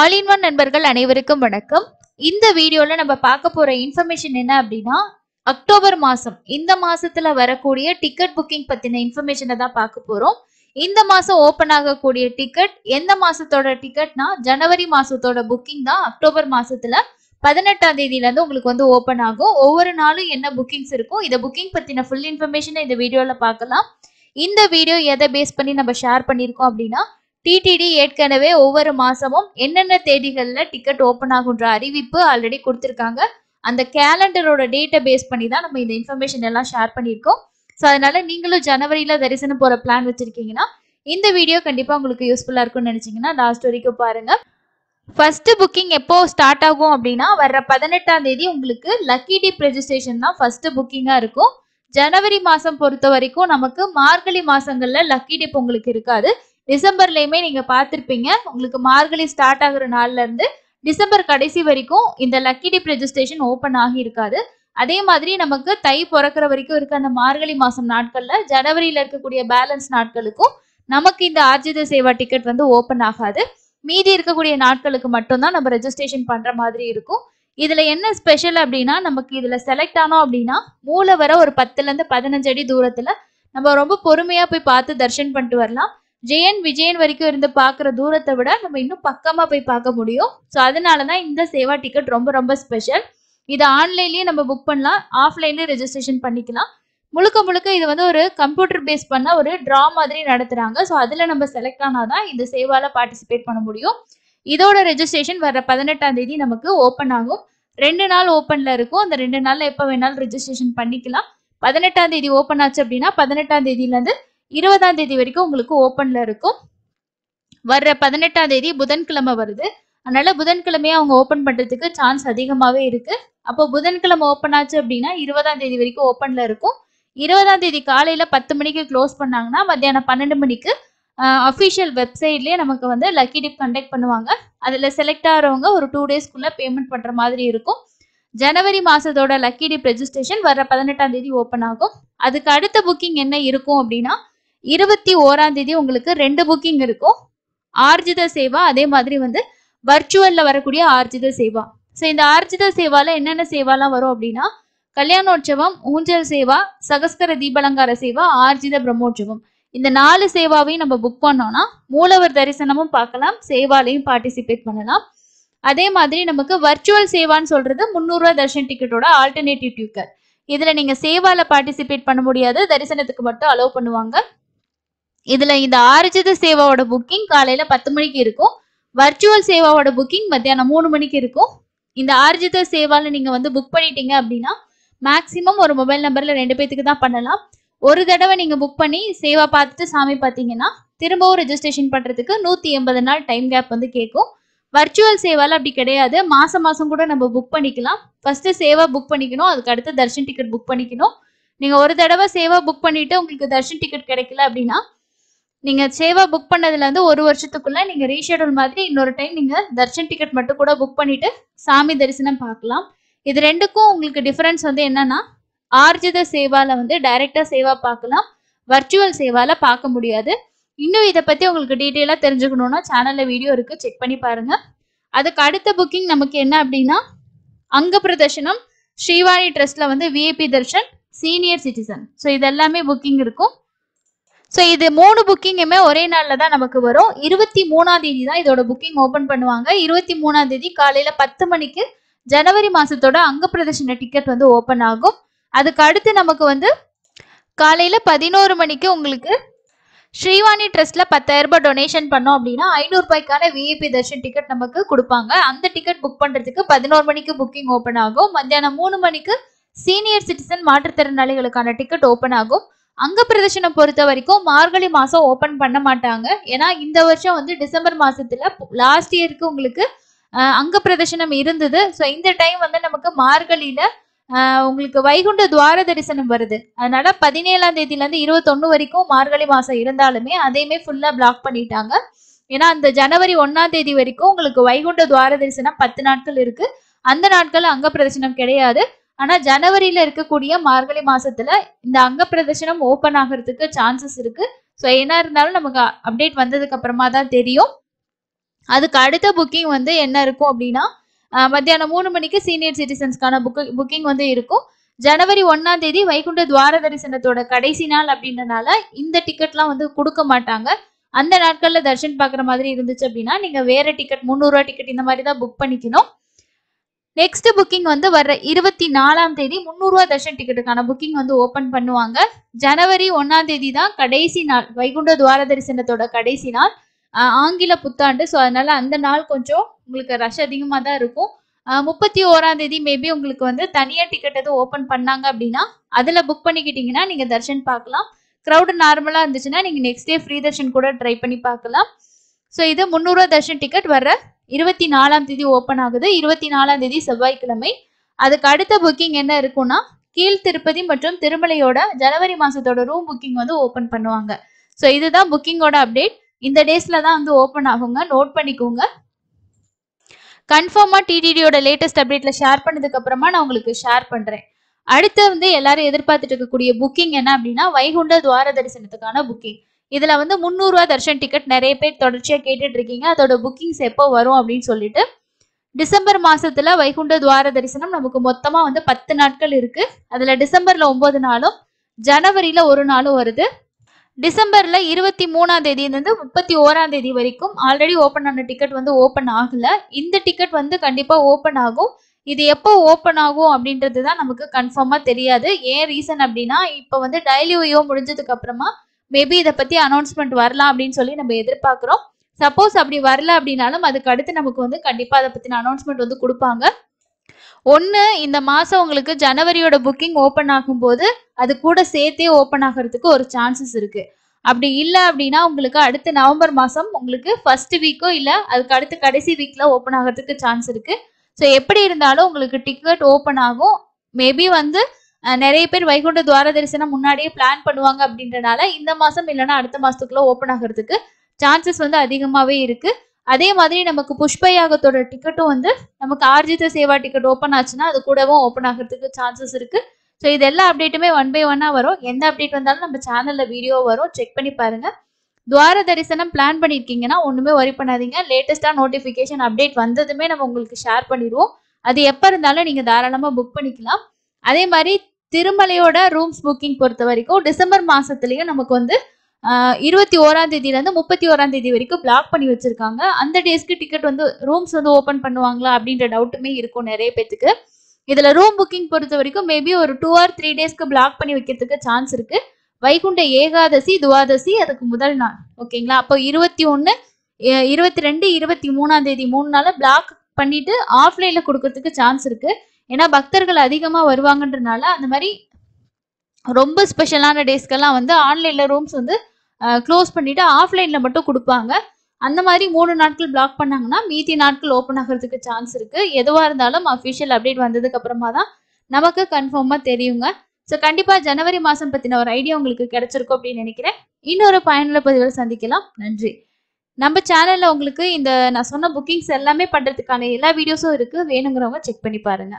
all in one நண்பர்கள் அனைவருக்கும் வணக்கம் இந்த வீடியோல நம்ம பார்க்க போற இன்ஃபர்மேஷன் என்ன அப்படின்னா அக்டோபர் மாசம் இந்த மாசத்துல வரக்கூடிய டிக்கெட் புக்கிங் பத்தின இன்ஃபர்மேஷனை தான் பார்க்க போறோம் இந்த மாசம் ஓபன் ஆகக்கூடிய டிக்கெட் எந்த மாசத்தோட டிக்கெட்னா ஜனவரி மாசத்தோட புக்கிங் தான் அக்டோபர் மாசத்துல பதினெட்டாம் தேதியில இருந்து உங்களுக்கு வந்து ஓபன் ஆகும் ஒவ்வொரு நாளும் என்ன புக்கிங்ஸ் இருக்கும் இதை புக்கிங் பத்தின ஃபுல் இன்ஃபர்மேஷனை இந்த வீடியோல பார்க்கலாம் இந்த வீடியோ எதை பேஸ் பண்ணி நம்ம ஷேர் பண்ணியிருக்கோம் அப்படின்னா டிடிடி ஏற்கனவே ஒவ்வொரு மாசமும் என்னென்ன தேதிகளில் டிக்கெட் ஓப்பன் ஆகுன்ற அறிவிப்பு ஆல்ரெடி கொடுத்துருக்காங்க அந்த கேலண்டரோட டேட்டை பேஸ் பண்ணி தான் நம்ம இந்த இன்ஃபர்மேஷன் எல்லாம் ஷேர் பண்ணியிருக்கோம் ஸோ அதனால நீங்களும் ஜனவரியில் தரிசனம் போகிற பிளான் வச்சுருக்கீங்கன்னா இந்த வீடியோ கண்டிப்பாக உங்களுக்கு யூஸ்ஃபுல்லாக இருக்கும்னு நினச்சிங்கன்னா லாஸ்ட் வரைக்கும் பாருங்கள் ஃபர்ஸ்ட் புக்கிங் எப்போ ஸ்டார்ட் ஆகும் அப்படின்னா வர்ற பதினெட்டாம் தேதி உங்களுக்கு லக்கி டிப் ரெஜிஸ்ட்ரேஷன் தான் ஃபர்ஸ்ட் புக்கிங்காக இருக்கும் ஜனவரி மாதம் பொறுத்த வரைக்கும் நமக்கு மார்கழி மாதங்களில் லக்கி டிப் உங்களுக்கு இருக்காது டிசம்பர்லயுமே நீங்க பாத்திருப்பீங்க உங்களுக்கு மார்கழி ஸ்டார்ட் ஆகுற நாள்ல இருந்து டிசம்பர் கடைசி வரைக்கும் இந்த லக்கி டிப் ரெஜிஸ்ட்ரேஷன் ஓப்பன் ஆகி இருக்காது அதே மாதிரி நமக்கு தை பிறக்கிற வரைக்கும் இருக்க அந்த மார்கழி மாசம் நாட்கள்ல ஜனவரியில இருக்கக்கூடிய பேலன்ஸ் நாட்களுக்கும் நமக்கு இந்த ஆர்ஜித சேவா டிக்கெட் வந்து ஓப்பன் ஆகாது மீதி இருக்கக்கூடிய நாட்களுக்கு மட்டும்தான் நம்ம ரெஜிஸ்ட்ரேஷன் பண்ற மாதிரி இருக்கும் இதுல என்ன ஸ்பெஷல் அப்படின்னா நமக்கு இதுல செலக்ட் ஆனோம் அப்படின்னா மூளை வர ஒரு பத்துல இருந்து பதினஞ்சு அடி தூரத்துல நம்ம ரொம்ப பொறுமையா போய் பார்த்து தர்ஷன் பண்ணிட்டு வரலாம் ஜெயன் விஜயன் வரைக்கும் இருந்து பார்க்குற தூரத்தை விட நம்ம இன்னும் பக்கமாக போய் பார்க்க முடியும் ஸோ அதனால தான் இந்த சேவா டிக்கெட் ரொம்ப ரொம்ப ஸ்பெஷல் இதை ஆன்லைன்லேயே நம்ம புக் பண்ணலாம் ஆஃப்லைன்லேயும் ரெஜிஸ்ட்ரேஷன் பண்ணிக்கலாம் முழுக்க முழுக்க இது வந்து ஒரு கம்ப்யூட்டர் பேஸ் பண்ண ஒரு ட்ரா மாதிரி நடத்துகிறாங்க ஸோ அதில் நம்ம செலக்ட் ஆனாதான் தான் இந்த சேவால பார்ட்டிசிபேட் பண்ண முடியும் இதோட ரெஜிஸ்ட்ரேஷன் வர பதினெட்டாம் தேதி நமக்கு ஓப்பன் ஆகும் ரெண்டு நாள் ஓப்பனில் இருக்கும் அந்த ரெண்டு நாளில் எப்போ வேணாலும் ரெஜிஸ்ட்ரேஷன் பண்ணிக்கலாம் பதினெட்டாம் தேதி ஓப்பன் ஆச்சு அப்படின்னா பதினெட்டாம் இருந்து இருபதாம் தேதி வரைக்கும் உங்களுக்கு ஓப்பன்ல இருக்கும் வர்ற பதினெட்டாம் தேதி புதன்கிழமை வருது அதனால புதன்கிழமையே அவங்க ஓப்பன் பண்றதுக்கு சான்ஸ் அதிகமாவே இருக்கு அப்போ புதன்கிழமை ஓப்பன் ஆச்சு அப்படின்னா இருபதாம் தேதி வரைக்கும் ஓப்பன்ல இருக்கும் இருபதாம் தேதி காலையில பத்து மணிக்கு க்ளோஸ் பண்ணாங்கன்னா மத்தியானம் பன்னெண்டு மணிக்கு அஃபிஷியல் வெப்சைட்லேயே நமக்கு வந்து லக்கி டிப் கண்டக்ட் பண்ணுவாங்க அதில் செலக்ட் ஆகிறவங்க ஒரு டூ டேஸ்க்குள்ளே பேமெண்ட் பண்ணுற மாதிரி இருக்கும் ஜனவரி மாதத்தோட லக்கி டிப் ரெஜிஸ்ட்ரேஷன் வர பதினெட்டாம் தேதி ஓப்பன் ஆகும் அதுக்கு அடுத்த புக்கிங் என்ன இருக்கும் அப்படின்னா இருபத்தி ஓராம் தேதி உங்களுக்கு ரெண்டு புக்கிங் இருக்கும் ஆர்ஜித சேவா அதே மாதிரி வந்து வர்ச்சுவல்ல வரக்கூடிய ஆர்ஜித சேவா ஸோ இந்த ஆர்ஜித சேவால என்னென்ன சேவாலாம் வரும் அப்படின்னா கல்யாணோற்சவம் ஊஞ்சல் சேவா சகஸ்கர தீபலங்கார சேவா ஆர்ஜித பிரம்மோற்சவம் இந்த நாலு சேவாவையும் நம்ம புக் பண்ணோம்னா மூலவர் தரிசனமும் பார்க்கலாம் சேவாலையும் பார்ட்டிசிபேட் பண்ணலாம் அதே மாதிரி நமக்கு வர்ச்சுவல் சேவான்னு சொல்றது முந்நூறுரூவா தர்ஷன் டிக்கெட்டோட ஆல்டர்னேட்டிவ் டிக்கெட் இதுல நீங்க சேவால பார்ட்டிசிபேட் பண்ண முடியாது தரிசனத்துக்கு மட்டும் அலோவ் பண்ணுவாங்க இதுல இந்த ஆரிஜித சேவாவோட புக்கிங் காலையில பத்து மணிக்கு இருக்கும் வர்ச்சுவல் சேவாவோட புக்கிங் மத்தியானம் மூணு மணிக்கு இருக்கும் இந்த ஆரிஜித சேவால நீங்க வந்து புக் பண்ணிட்டீங்க அப்படின்னா மேக்சிமம் ஒரு மொபைல் நம்பர்ல ரெண்டு பேத்துக்கு தான் பண்ணலாம் ஒரு தடவை நீங்க புக் பண்ணி சேவா பார்த்துட்டு சாமி பார்த்தீங்கன்னா திரும்பவும் ரெஜிஸ்ட்ரேஷன் பண்றதுக்கு நூத்தி எண்பது நாள் டைம் கேப் வந்து கேட்கும் வர்ச்சுவல் சேவால அப்படி கிடையாது மாசம் மாசம் கூட நம்ம புக் பண்ணிக்கலாம் ஃபர்ஸ்ட் சேவா புக் பண்ணிக்கணும் அதுக்கு அடுத்து தர்ஷன் டிக்கெட் புக் பண்ணிக்கணும் நீங்க ஒரு தடவை சேவா புக் பண்ணிட்டு உங்களுக்கு தர்ஷன் டிக்கெட் கிடைக்கல அப்படின்னா நீங்க சேவா புக் பண்ணதுல இருந்து ஒரு வருஷத்துக்குள்ள நீங்க ரீஷெடியூல் மாதிரி இன்னொரு டைம் நீங்க தர்ஷன் டிக்கெட் மட்டும் கூட புக் பண்ணிட்டு சாமி தரிசனம் பார்க்கலாம் இது ரெண்டுக்கும் உங்களுக்கு டிஃபரன்ஸ் வந்து என்னன்னா ஆர்ஜித சேவால வந்து டைரக்டா சேவா பார்க்கலாம் வர்ச்சுவல் சேவால பார்க்க முடியாது இன்னும் இதை பத்தி உங்களுக்கு டீட்டெயிலா தெரிஞ்சுக்கணும்னா சேனல்ல வீடியோ இருக்கு செக் பண்ணி பாருங்க அதுக்கு அடுத்த புக்கிங் நமக்கு என்ன அப்படின்னா அங்க பிரதர்ஷனம் ஸ்ரீவாணி ட்ரஸ்ட்ல வந்து VIP darshan senior citizen so இதெல்லாமே புக்கிங் இருக்கும் ஸோ இது மூணு புக்கிங்குமே ஒரே நாளில் தான் நமக்கு வரும் இருபத்தி மூணாம் தேதி தான் இதோட புக்கிங் ஓப்பன் பண்ணுவாங்க இருபத்தி மூணாம் தேதி காலையில பத்து மணிக்கு ஜனவரி மாசத்தோட அங்க பிரதர்ஷன டிக்கெட் வந்து ஓப்பன் ஆகும் அதுக்கு அடுத்து நமக்கு வந்து காலையில பதினோரு மணிக்கு உங்களுக்கு ஸ்ரீவாணி ட்ரஸ்ட்ல பத்தாயிரம் ரூபாய் டொனேஷன் பண்ணோம் அப்படின்னா ஐநூறு ரூபாய்க்கான விஐபி தர்ஷன் டிக்கெட் நமக்கு கொடுப்பாங்க அந்த டிக்கெட் புக் பண்றதுக்கு பதினோரு மணிக்கு புக்கிங் ஓப்பன் ஆகும் மத்தியானம் மூணு மணிக்கு சீனியர் சிட்டிசன் மாற்றுத்திறனாளிகளுக்கான டிக்கெட் ஓப்பன் ஆகும் அங்க பிரதர்ஷனை பொறுத்த வரைக்கும் மார்கழி மாசம் ஓபன் பண்ண மாட்டாங்க ஏன்னா இந்த வருஷம் வந்து டிசம்பர் மாசத்துல லாஸ்ட் இயருக்கு உங்களுக்கு அங்க பிரதர்ஷனம் இருந்தது ஸோ இந்த டைம் வந்து நமக்கு மார்கழியில உங்களுக்கு வைகுண்ட துவார தரிசனம் வருது அதனால பதினேழாம் தேதியில இருந்து இருபத்தொன்னு வரைக்கும் மார்கழி மாசம் இருந்தாலுமே அதையுமே ஃபுல்லா பிளாக் பண்ணிட்டாங்க ஏன்னா அந்த ஜனவரி ஒன்னாம் தேதி வரைக்கும் உங்களுக்கு வைகுண்ட துவார தரிசனம் பத்து நாட்கள் இருக்கு அந்த நாட்கள் அங்க பிரதர்சனம் கிடையாது ஆனா ஜனவரியில இருக்கக்கூடிய மார்கழி மாசத்துல இந்த அங்க பிரதர்ஷனம் ஓபன் ஆகிறதுக்கு சான்சஸ் இருக்கு ஸோ என்ன இருந்தாலும் நமக்கு அப்டேட் வந்ததுக்கு அப்புறமா தான் தெரியும் அதுக்கு அடுத்த புக்கிங் வந்து என்ன இருக்கும் அப்படின்னா மத்தியானம் மூணு மணிக்கு சீனியர் சிட்டிசன்ஸ்க்கான புக்கு புக்கிங் வந்து இருக்கும் ஜனவரி ஒன்னாம் தேதி வைகுண்ட துவார தரிசனத்தோட கடைசி நாள் அப்படின்றனால இந்த டிக்கெட்லாம் வந்து கொடுக்க மாட்டாங்க அந்த நாட்கள்ல தர்ஷன் பாக்குற மாதிரி இருந்துச்சு அப்படின்னா நீங்க வேற டிக்கெட் முந்நூறுரூவா டிக்கெட் இந்த மாதிரி தான் புக் பண்ணிக்கணும் நெக்ஸ்ட் புக்கிங் வந்து வர்ற இருபத்தி நாலாம் தேதி முந்நூறுரூவா தர்ஷன் டிக்கெட்டுக்கான புக்கிங் வந்து ஓப்பன் பண்ணுவாங்க ஜனவரி ஒன்னாம் தேதி தான் கடைசி நாள் வைகுண்ட துவார தரிசனத்தோட கடைசி நாள் ஆங்கில புத்தாண்டு ஸோ அதனால அந்த நாள் கொஞ்சம் உங்களுக்கு ரஷ் அதிகமாக தான் இருக்கும் முப்பத்தி ஓராம் தேதி மேபி உங்களுக்கு வந்து தனியாக டிக்கெட் எதுவும் ஓப்பன் பண்ணாங்க அப்படின்னா அதில் புக் பண்ணிக்கிட்டீங்கன்னா நீங்கள் தர்ஷன் பார்க்கலாம் க்ரௌடு நார்மலாக இருந்துச்சுன்னா நீங்கள் நெக்ஸ்ட் டே ஃப்ரீ தர்ஷன் கூட ட்ரை பண்ணி பார்க்கலாம் ஸோ இது முந்நூறுரூவா தர்ஷன் டிக்கெட் வர இருபத்தி நாலாம் தேதி ஓப்பன் ஆகுது இருபத்தி நாலாம் தேதி செவ்வாய்க்கிழமை அதுக்கு அடுத்த புக்கிங் என்ன இருக்கும்னா கீழ் திருப்பதி மற்றும் திருமலையோட ஜனவரி மாசத்தோட ரூம் புக்கிங் வந்து ஓப்பன் பண்ணுவாங்க ஸோ இதுதான் புக்கிங்கோட அப்டேட் இந்த டேஸ்ல தான் வந்து ஓப்பன் ஆகுங்க நோட் பண்ணிக்கோங்க கன்ஃபார்மாக டிடிடியோட லேட்டஸ்ட் அப்டேட்ல ஷேர் பண்ணதுக்கு அப்புறமா நான் உங்களுக்கு ஷேர் பண்றேன் அடுத்து வந்து எல்லாரும் எதிர்பார்த்துட்டு இருக்கக்கூடிய புக்கிங் என்ன அப்படின்னா வைகுண்ட துவார தரிசனத்துக்கான புக்கிங் இதுல வந்து முந்நூறுரூவா தர்ஷன் டிக்கெட் நிறைய பேர் தொடர்ச்சியா கேட்டுட்டு இருக்கீங்க அதோட புக்கிங்ஸ் எப்போ வரும் அப்படின்னு சொல்லிட்டு டிசம்பர் மாசத்துல வைகுண்ட துவார தரிசனம் நமக்கு மொத்தமா வந்து பத்து நாட்கள் இருக்கு அதுல டிசம்பர்ல ஒன்பது நாளும் ஜனவரியில ஒரு நாளும் வருது டிசம்பர்ல இருபத்தி மூணாம் தேதியிலிருந்து முப்பத்தி ஓராம் தேதி வரைக்கும் ஆல்ரெடி ஓப்பன் ஆன டிக்கெட் வந்து ஓப்பன் ஆகல இந்த டிக்கெட் வந்து கண்டிப்பா ஓப்பன் ஆகும் இது எப்போ ஓப்பன் ஆகும் அப்படின்றது தான் நமக்கு கன்ஃபார்மா தெரியாது ஏன் ரீசன் அப்படின்னா இப்போ வந்து ஓயோ முடிஞ்சதுக்கு அப்புறமா மேபி இதை பத்தி அனௌன்ஸ்மெண்ட் வரலாம் அப்படின்னு சொல்லி நம்ம எதிர்பார்க்கிறோம் சப்போஸ் அப்படி வரல அப்படின்னாலும் அதுக்கு அடுத்து நமக்கு வந்து கண்டிப்பா அதை பத்தின அனௌன்ஸ்மெண்ட் வந்து கொடுப்பாங்க ஒன்று இந்த மாதம் உங்களுக்கு ஜனவரியோட புக்கிங் ஓப்பன் ஆகும்போது அது கூட சேர்த்தே ஓப்பன் ஆகிறதுக்கு ஒரு சான்சஸ் இருக்குது அப்படி இல்லை அப்படின்னா உங்களுக்கு அடுத்த நவம்பர் மாதம் உங்களுக்கு ஃபர்ஸ்ட் வீக்கோ இல்லை அதுக்கு அடுத்து கடைசி வீக்கில் ஓப்பன் ஆகிறதுக்கு சான்ஸ் இருக்குது ஸோ எப்படி இருந்தாலும் உங்களுக்கு டிக்கெட் ஓப்பன் ஆகும் மேபி வந்து நிறைய பேர் வைகுண்ட துவார தரிசனம் முன்னாடியே பிளான் பண்ணுவாங்க அப்படின்றனால இந்த மாசம் இல்லைன்னா அடுத்த மாசத்துக்குள்ள ஓப்பன் ஆகிறதுக்கு சான்சஸ் வந்து அதிகமாவே இருக்கு அதே மாதிரி நமக்கு புஷ்பயாகத்தோட டிக்கெட்டும் வந்து நமக்கு ஆர்ஜித சேவா டிக்கெட் ஓப்பன் ஆச்சுன்னா அது கூடவும் ஓப்பன் ஆகிறதுக்கு சான்சஸ் இருக்கு ஸோ இது எல்லா அப்டேட்டுமே ஒன் பை ஒன்னாக வரும் எந்த அப்டேட் வந்தாலும் நம்ம சேனலில் வீடியோ வரும் செக் பண்ணி பாருங்கள் துவார தரிசனம் பிளான் பண்ணியிருக்கீங்கன்னா ஒன்றுமே ஒரி பண்ணாதீங்க லேட்டஸ்ட்டாக நோட்டிஃபிகேஷன் அப்டேட் வந்ததுமே நம்ம உங்களுக்கு ஷேர் பண்ணிடுவோம் அது எப்போ இருந்தாலும் நீங்கள் தாராளமாக புக் பண்ணிக்கலாம் அதே மாதிரி திருமலையோட ரூம்ஸ் புக்கிங் பொறுத்த வரைக்கும் டிசம்பர் மாசத்துலயும் நமக்கு வந்து இருபத்தி ஓராம் இருந்து முப்பத்தி ஓராம் தேதி வரைக்கும் பிளாக் பண்ணி வச்சிருக்காங்க அந்த டேஸ்க்கு டிக்கெட் வந்து ரூம்ஸ் வந்து ஓப்பன் பண்ணுவாங்களா அப்படின்ற டவுட்டுமே இருக்கும் நிறைய பேத்துக்கு இதில் ரூம் புக்கிங் பொறுத்த வரைக்கும் மேபி ஒரு டூ ஆர் த்ரீ டேஸ்க்கு பிளாக் பண்ணி வைக்கிறதுக்கு சான்ஸ் இருக்கு வைகுண்ட ஏகாதசி துவாதசி அதுக்கு முதல் நாள் ஓகேங்களா அப்போ இருபத்தி ஒன்று இருபத்தி ரெண்டு இருபத்தி மூணாம் தேதி மூணு நாள் பிளாக் பண்ணிட்டு ஆஃப்லைனில் கொடுக்கறதுக்கு சான்ஸ் இருக்குது ஏன்னா பக்தர்கள் அதிகமா வருவாங்கன்றனால அந்த மாதிரி ரொம்ப ஸ்பெஷலான டேஸ்க்கெல்லாம் வந்து ஆன்லைன்ல ரூம்ஸ் வந்து க்ளோஸ் பண்ணிட்டு ஆஃப்லைன்ல மட்டும் கொடுப்பாங்க அந்த மாதிரி மூணு நாட்கள் பிளாக் பண்ணாங்கன்னா மீதி நாட்கள் ஓப்பன் ஆகிறதுக்கு சான்ஸ் இருக்கு எதுவா இருந்தாலும் அஃபிஷியல் அப்டேட் வந்ததுக்கு அப்புறமா தான் நமக்கு கன்ஃபார்மா தெரியுங்க ஸோ கண்டிப்பா ஜனவரி மாசம் பத்தின ஒரு ஐடியா உங்களுக்கு கிடைச்சிருக்கும் அப்படின்னு நினைக்கிறேன் இன்னொரு பயனுள்ள பதிவில் சந்திக்கலாம் நன்றி நம்ம சேனல்ல உங்களுக்கு இந்த நான் சொன்ன புக்கிங்ஸ் எல்லாமே பண்றதுக்கான எல்லா வீடியோஸும் இருக்கு வேணுங்கிறவங்க செக் பண்ணி பாருங்க